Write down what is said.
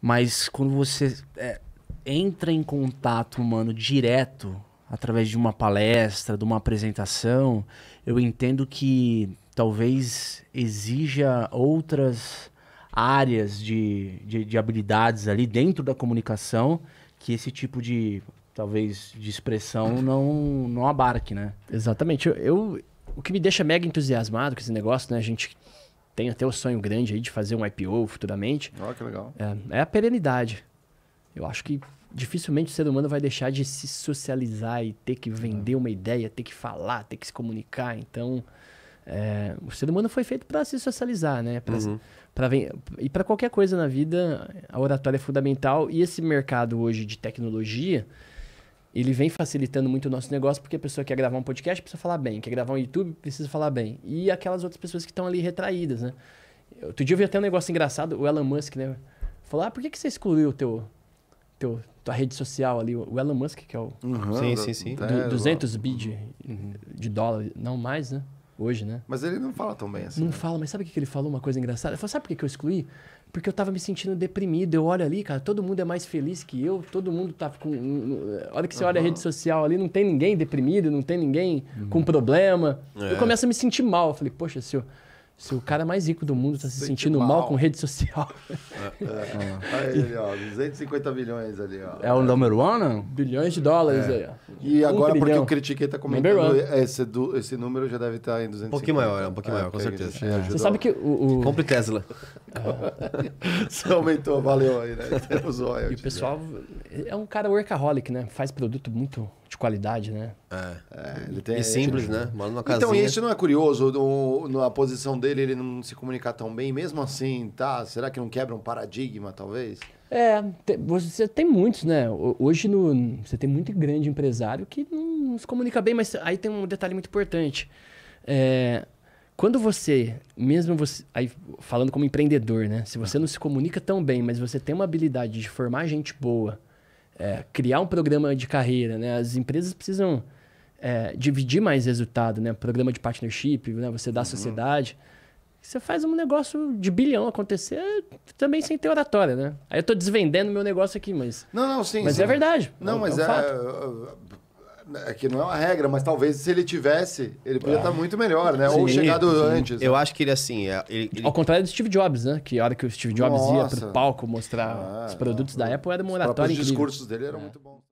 Mas quando você é, entra em contato, humano direto, através de uma palestra, de uma apresentação, eu entendo que talvez exija outras áreas de, de, de habilidades ali dentro da comunicação que esse tipo de talvez de expressão não não abarque, né? Exatamente. Eu, eu, o que me deixa mega entusiasmado com esse negócio, né? A gente tem até o sonho grande aí de fazer um IPO futuramente. Olha que legal. É, é a perenidade. Eu acho que dificilmente o ser humano vai deixar de se socializar e ter que vender uma ideia, ter que falar, ter que se comunicar. Então, é, o ser humano foi feito para se socializar, né? Pra, uhum. pra, e para qualquer coisa na vida, a oratória é fundamental. E esse mercado hoje de tecnologia, ele vem facilitando muito o nosso negócio, porque a pessoa quer gravar um podcast, precisa falar bem. Quer gravar um YouTube, precisa falar bem. E aquelas outras pessoas que estão ali retraídas, né? Outro dia eu vi até um negócio engraçado, o Elon Musk, né? Falou, ah, por que, que você excluiu o teu, teu, tua rede social ali? O Elon Musk, que é o... Uhum, sim, sim, sim. É, do, 200 bi de, uhum. de dólar, não mais, né? Hoje, né? Mas ele não fala tão bem assim. Não né? fala, mas sabe o que ele falou? Uma coisa engraçada. Ele falou, sabe por que, que eu excluí? porque eu tava me sentindo deprimido. Eu olho ali, cara, todo mundo é mais feliz que eu, todo mundo tá com. Olha que você uhum. olha a rede social ali, não tem ninguém deprimido, não tem ninguém uhum. com problema. É. Eu começo a me sentir mal. Eu falei, poxa, se, se o cara mais rico do mundo tá se, se sentindo mal. mal. com rede social. É, é. Aí ele, ó, 250 bilhões ali, ó. É o número um, não? Bilhões de dólares é. aí, ó. E um agora, trilhão. porque eu Critiquei tá comentando, esse, do, esse número já deve estar tá em 250. Um pouquinho maior, é um pouquinho ah, maior, com certeza. É. Você sabe que o. o... Compre Tesla. Você aumentou, valeu aí, né? E o pessoal é um cara workaholic, né? Faz produto muito de qualidade, né? É. é ele tem, e simples, né? Mora numa então, casinha. Então, isso não é curioso? No, na posição dele, ele não se comunicar tão bem, mesmo assim, tá? Será que não quebra um paradigma, talvez? É, você tem muitos, né? Hoje no, você tem muito grande empresário que não, não se comunica bem, mas aí tem um detalhe muito importante. É, quando você, mesmo você, aí falando como empreendedor, né? Se você não se comunica tão bem, mas você tem uma habilidade de formar gente boa, é, criar um programa de carreira, né? As empresas precisam é, dividir mais resultado, né? Programa de partnership, né? Você dá à uhum. sociedade. Você faz um negócio de bilhão acontecer também sem ter oratória, né? Aí eu tô desvendendo meu negócio aqui, mas. Não, não, sim. Mas é sim. é verdade. Não, é, mas é. Um é que não é uma regra, mas talvez se ele tivesse, ele podia estar tá muito melhor, né? Sim, Ou chegado sim. antes. Eu né? acho que ele, assim. É, ele, ele... Ao contrário do Steve Jobs, né? Que a hora que o Steve Jobs Nossa. ia pro palco mostrar ah, os produtos não. da Apple era moratório. Os discursos dele eram é. muito bons.